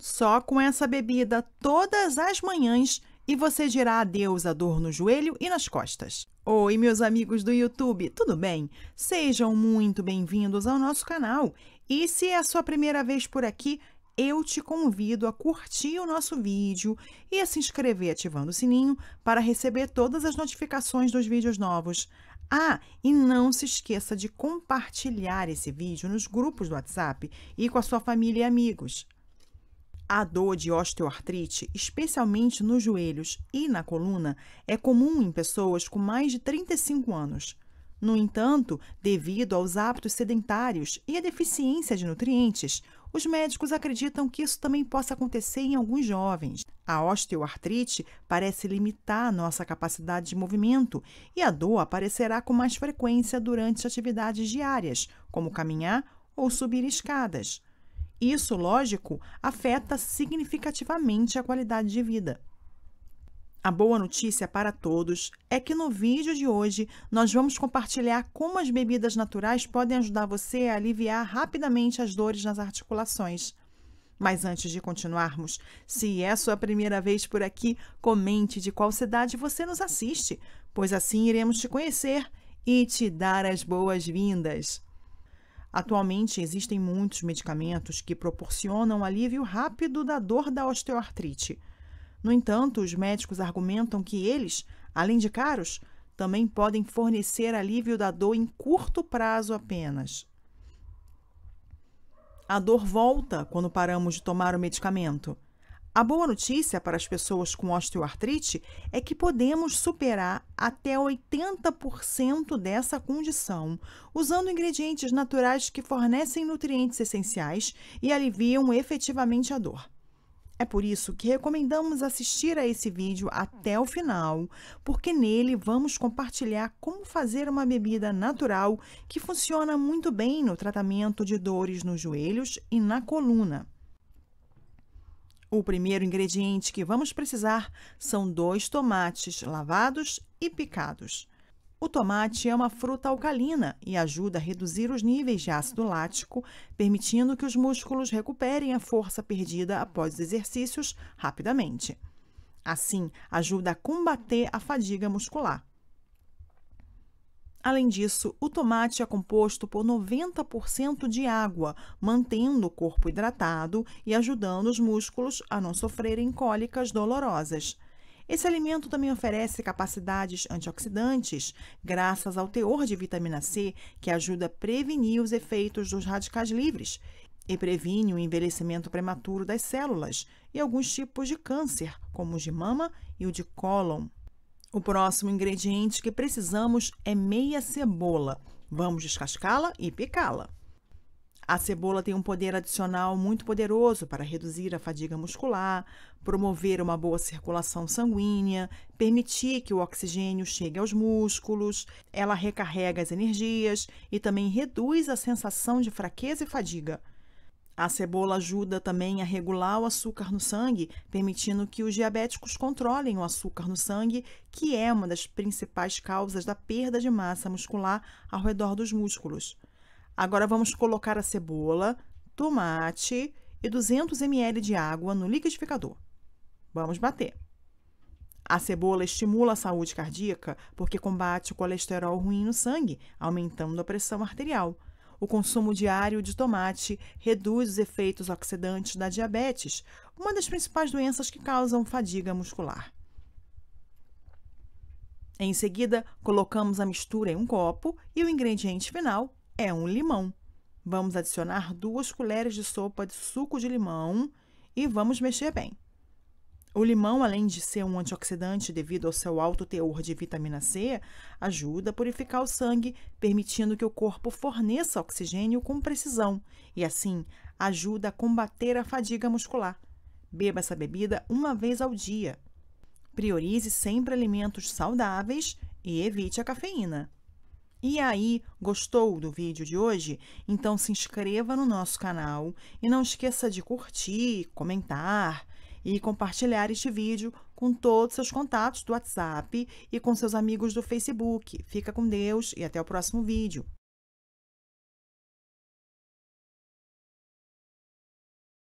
só com essa bebida todas as manhãs e você dirá adeus à dor no joelho e nas costas. Oi, meus amigos do YouTube, tudo bem? Sejam muito bem-vindos ao nosso canal. E se é a sua primeira vez por aqui, eu te convido a curtir o nosso vídeo e a se inscrever ativando o sininho para receber todas as notificações dos vídeos novos. Ah, e não se esqueça de compartilhar esse vídeo nos grupos do WhatsApp e com a sua família e amigos. A dor de osteoartrite, especialmente nos joelhos e na coluna, é comum em pessoas com mais de 35 anos. No entanto, devido aos hábitos sedentários e à deficiência de nutrientes, os médicos acreditam que isso também possa acontecer em alguns jovens. A osteoartrite parece limitar nossa capacidade de movimento e a dor aparecerá com mais frequência durante atividades diárias, como caminhar ou subir escadas. Isso, lógico, afeta significativamente a qualidade de vida. A boa notícia para todos é que no vídeo de hoje nós vamos compartilhar como as bebidas naturais podem ajudar você a aliviar rapidamente as dores nas articulações. Mas antes de continuarmos, se é sua primeira vez por aqui, comente de qual cidade você nos assiste, pois assim iremos te conhecer e te dar as boas-vindas. Atualmente existem muitos medicamentos que proporcionam alívio rápido da dor da osteoartrite. No entanto, os médicos argumentam que eles, além de caros, também podem fornecer alívio da dor em curto prazo apenas. A dor volta quando paramos de tomar o medicamento. A boa notícia para as pessoas com osteoartrite é que podemos superar até 80% dessa condição usando ingredientes naturais que fornecem nutrientes essenciais e aliviam efetivamente a dor. É por isso que recomendamos assistir a esse vídeo até o final, porque nele vamos compartilhar como fazer uma bebida natural que funciona muito bem no tratamento de dores nos joelhos e na coluna. O primeiro ingrediente que vamos precisar são dois tomates lavados e picados. O tomate é uma fruta alcalina e ajuda a reduzir os níveis de ácido lático, permitindo que os músculos recuperem a força perdida após os exercícios rapidamente. Assim, ajuda a combater a fadiga muscular. Além disso, o tomate é composto por 90% de água, mantendo o corpo hidratado e ajudando os músculos a não sofrerem cólicas dolorosas. Esse alimento também oferece capacidades antioxidantes, graças ao teor de vitamina C, que ajuda a prevenir os efeitos dos radicais livres e previne o envelhecimento prematuro das células e alguns tipos de câncer, como o de mama e o de cólon. O próximo ingrediente que precisamos é meia cebola. Vamos descascá-la e picá-la. A cebola tem um poder adicional muito poderoso para reduzir a fadiga muscular, promover uma boa circulação sanguínea, permitir que o oxigênio chegue aos músculos, ela recarrega as energias e também reduz a sensação de fraqueza e fadiga. A cebola ajuda também a regular o açúcar no sangue, permitindo que os diabéticos controlem o açúcar no sangue, que é uma das principais causas da perda de massa muscular ao redor dos músculos. Agora vamos colocar a cebola, tomate e 200 ml de água no liquidificador. Vamos bater. A cebola estimula a saúde cardíaca porque combate o colesterol ruim no sangue, aumentando a pressão arterial. O consumo diário de tomate reduz os efeitos oxidantes da diabetes, uma das principais doenças que causam fadiga muscular. Em seguida, colocamos a mistura em um copo e o ingrediente final é um limão. Vamos adicionar duas colheres de sopa de suco de limão e vamos mexer bem. O limão, além de ser um antioxidante devido ao seu alto teor de vitamina C, ajuda a purificar o sangue, permitindo que o corpo forneça oxigênio com precisão e, assim, ajuda a combater a fadiga muscular. Beba essa bebida uma vez ao dia. Priorize sempre alimentos saudáveis e evite a cafeína. E aí, gostou do vídeo de hoje? Então se inscreva no nosso canal e não esqueça de curtir, comentar e compartilhar este vídeo com todos seus contatos do WhatsApp e com seus amigos do Facebook. Fica com Deus e até o próximo vídeo.